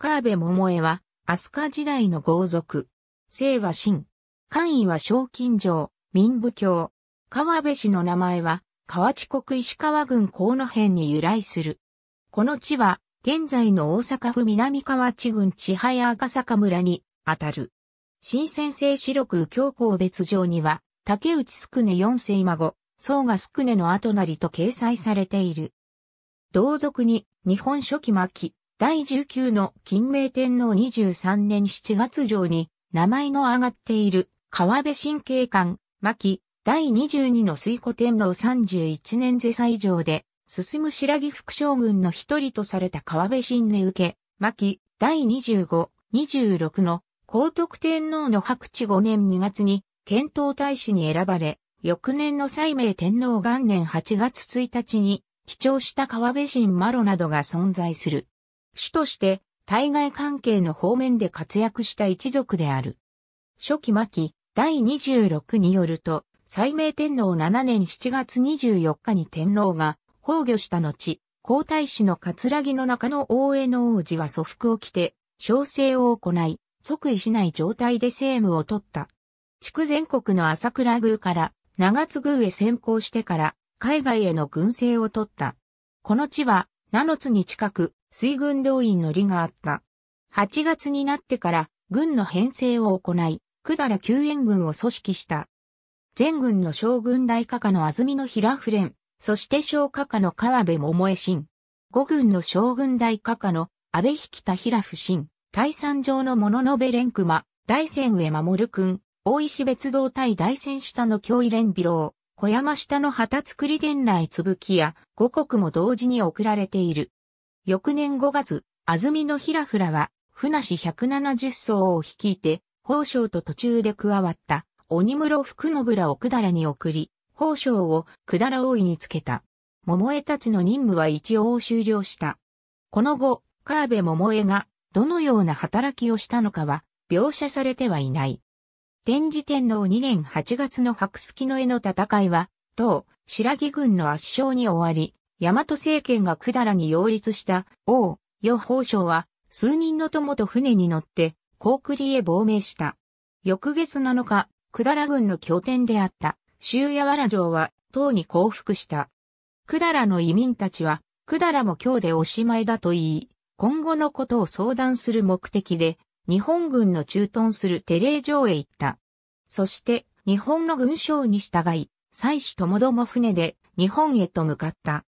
川辺桃江は、飛鳥時代の豪族。姓は新、官位は賞金城、民部教。川辺市の名前は、河内国石川郡河野辺に由来する。この地は、現在の大阪府南河内郡千早赤坂村に、あたる。新先生四六右京別上には、竹内宿根四世孫、宗が宿根の後なりと掲載されている。同族に、日本初期末期、第19の金明天皇23年7月上に名前の上がっている川辺神経官、牧、第22の水古天皇31年是祭上で、進む白木副将軍の一人とされた川辺神明受け、牧、第25、26の高徳天皇の白地5年2月に、検討大使に選ばれ、翌年の西明天皇元年8月1日に、記帳した川辺神マロなどが存在する。主として対外関係の方面で活躍した一族である。初期末期第26によると、斉明天皇7年7月24日に天皇が崩御した後、皇太子の葛城の中の大江の王子は祖服を着て、小生を行い、即位しない状態で政務を取った。区全国の朝倉宮から長津宮へ先行してから海外への軍政を取った。この地は、七つに近く、水軍動員の利があった。8月になってから軍の編成を行い、百済救援軍を組織した。全軍の将軍大下下の安住の平船、そして小下下の川辺桃江新。五軍の将軍大下下の安倍引田平不信、大山上の物のべ連熊、大仙上守君、大石別動対大仙下の京井連美郎、小山下の旗作り伝来つぶきや、五国も同時に送られている。翌年5月、安曇のひらふらは、船氏170層を率いて、宝生と途中で加わった、鬼室福信らをくだらに送り、宝生をくだら大いにつけた。桃江たちの任務は一応終了した。この後、河辺桃江がどのような働きをしたのかは描写されてはいない。天智天皇2年8月の白月の絵の戦いは、当、白木軍の圧勝に終わり、大和政権が百済に擁立した王、与法省は、数人の友と船に乗って、高栗へ亡命した。翌月7日、百済軍の拠点であった、州やわら城は、唐に降伏した。百済の移民たちは、百済も今日でおしまいだと言い、今後のことを相談する目的で、日本軍の駐屯するテレー城へ行った。そして、日本の軍将に従い、妻子ともども船で日本へと向かった。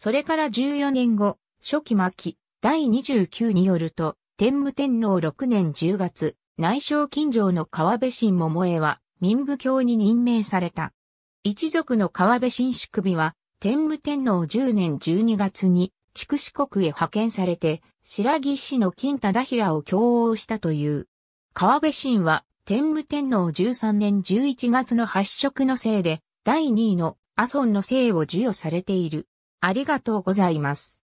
それから14年後、初期末期、第29によると、天武天皇6年10月、内省近城の川辺新桃江は、民部教に任命された。一族の川辺新宿首は、天武天皇10年12月に、筑紫国へ派遣されて、白木氏の金忠平を共応したという。川辺新は、天武天皇13年11月の発色のせいで、第2位の阿孫の姓を授与されている。ありがとうございます。